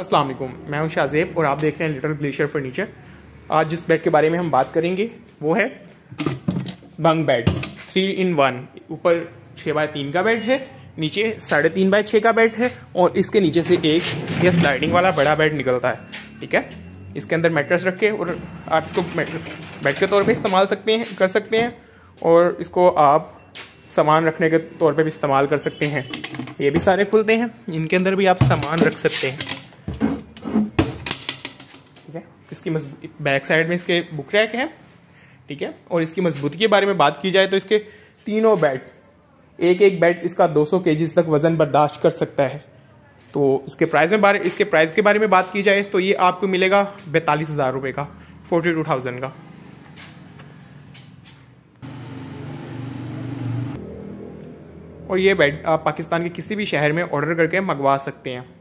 असल मैं हूं शाहजेब और आप देख रहे हैं लिटल ग्लेशियर फर्नीचर आज जिस बेड के बारे में हम बात करेंगे वो है बंग बेड थ्री इन वन ऊपर छः बाय तीन का बेड है नीचे साढ़े तीन बाय छः का बेड है और इसके नीचे से एक यह स्लाइडिंग वाला बड़ा बेड निकलता है ठीक है इसके अंदर मेट्रस रख के और आप इसको बेड के तौर पर इस्तेमाल सकते हैं कर सकते हैं और इसको आप सामान रखने के तौर पर भी इस्तेमाल कर सकते हैं ये भी सारे खुलते हैं इनके अंदर भी आप सामान रख सकते हैं ठीक है इसकी बैक साइड में इसके बुक रैक हैं ठीक है और इसकी मजबूती के बारे में बात की जाए तो इसके तीनों बैट एक एक बैट इसका 200 सौ के तक वज़न बर्दाश्त कर सकता है तो इसके प्राइस में बारे इसके प्राइस के बारे में बात की जाए तो ये आपको मिलेगा बैतालीस हज़ार रुपये का फोर्टी टू थाउजेंड का और ये बैट आप पाकिस्तान के किसी भी शहर में ऑर्डर करके मंगवा सकते हैं